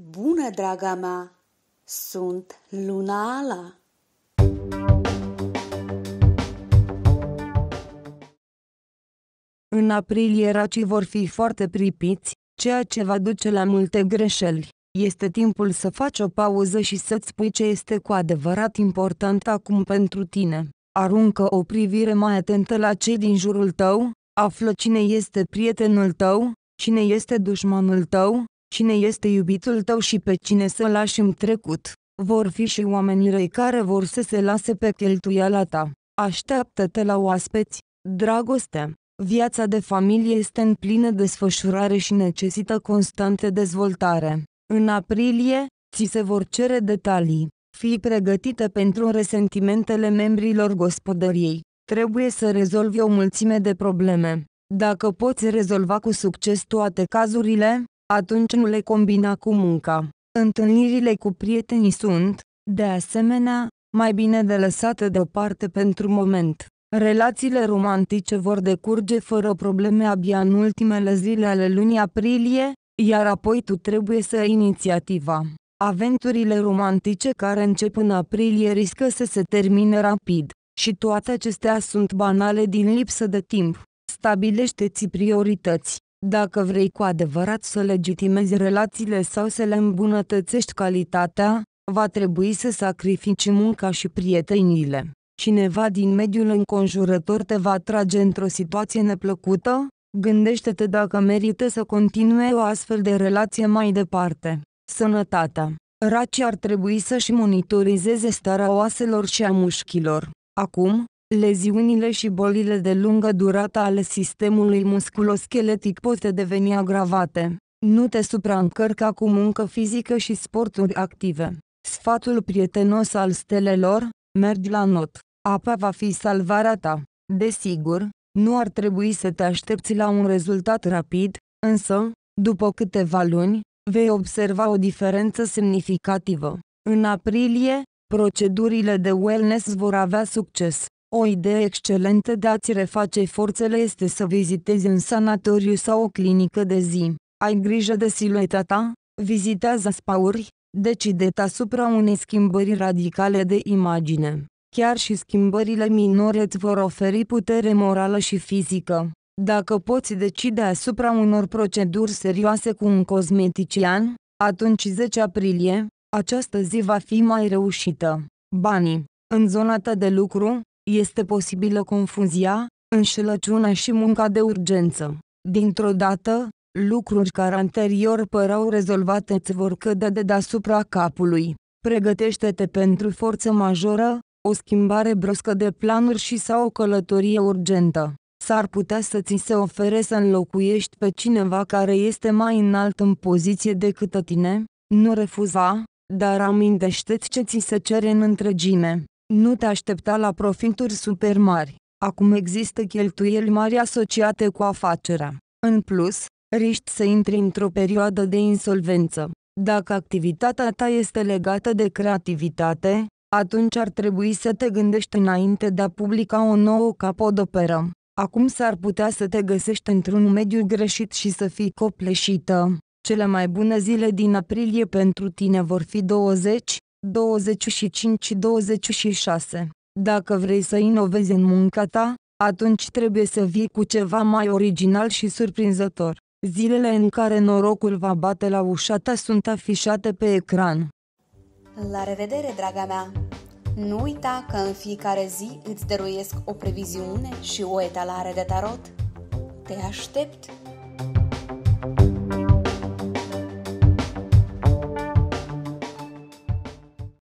Bună, draga mea! Sunt Luna Ala! În aprilie racii vor fi foarte pripiți, ceea ce va duce la multe greșeli. Este timpul să faci o pauză și să-ți spui ce este cu adevărat important acum pentru tine. Aruncă o privire mai atentă la cei din jurul tău, află cine este prietenul tău, cine este dușmanul tău, cine este iubitul tău și pe cine să lași în trecut. Vor fi și oamenii răi care vor să se lase pe cheltuiala ta. Așteaptă-te la oaspeți, dragoste. Viața de familie este în plină desfășurare și necesită constantă dezvoltare. În aprilie, ți se vor cere detalii. Fii pregătită pentru resentimentele membrilor gospodăriei. Trebuie să rezolvi o mulțime de probleme. Dacă poți rezolva cu succes toate cazurile, atunci nu le combina cu munca. Întâlnirile cu prietenii sunt, de asemenea, mai bine de lăsate deoparte pentru moment. Relațiile romantice vor decurge fără probleme abia în ultimele zile ale lunii aprilie, iar apoi tu trebuie să ai inițiativa. Aventurile romantice care încep în aprilie riscă să se termine rapid, și toate acestea sunt banale din lipsă de timp. Stabilește-ți priorități. Dacă vrei cu adevărat să legitimezi relațiile sau să le îmbunătățești calitatea, va trebui să sacrifici munca și prieteniile. Cineva din mediul înconjurător te va trage într-o situație neplăcută? Gândește-te dacă merită să continue o astfel de relație mai departe. Sănătatea Raci ar trebui să-și monitorizeze starea oaselor și a mușchilor. Acum, Leziunile și bolile de lungă durată ale sistemului musculoscheletic pot deveni agravate. Nu te supraîncărca cu muncă fizică și sporturi active. Sfatul prietenos al stelelor, mergi la not. Apa va fi salvarea ta. Desigur, nu ar trebui să te aștepți la un rezultat rapid, însă, după câteva luni, vei observa o diferență semnificativă. În aprilie, procedurile de wellness vor avea succes. O idee excelentă de a-ți reface forțele este să vizitezi un sanatoriu sau o clinică de zi. Ai grijă de silueta ta, vizitează spauri, decide-te asupra unei schimbări radicale de imagine. Chiar și schimbările minore îți vor oferi putere morală și fizică. Dacă poți decide asupra unor proceduri serioase cu un cosmetician, atunci 10 aprilie, această zi va fi mai reușită. Banii. În zona ta de lucru, este posibilă confuzia, înșelăciunea și munca de urgență. Dintr-o dată, lucruri care anterior păreau rezolvate îți vor cădea de deasupra capului. Pregătește-te pentru forță majoră, o schimbare bruscă de planuri și sau o călătorie urgentă. S-ar putea să ți se ofere să înlocuiești pe cineva care este mai înalt în poziție decât tine, nu refuza, dar amintește ce ți se cere în întregime. Nu te aștepta la profituri super mari. Acum există cheltuieli mari asociate cu afacerea. În plus, riști să intri într-o perioadă de insolvență. Dacă activitatea ta este legată de creativitate, atunci ar trebui să te gândești înainte de a publica o nouă capodoperă. Acum s-ar putea să te găsești într-un mediu greșit și să fii copleșită. Cele mai bune zile din aprilie pentru tine vor fi 20, 25 și 26. Dacă vrei să inovezi în munca ta, atunci trebuie să vii cu ceva mai original și surprinzător. Zilele în care norocul va bate la ușa ta sunt afișate pe ecran. La revedere, draga mea! Nu uita că în fiecare zi îți dăruiesc o previziune și o etalare de tarot. Te aștept!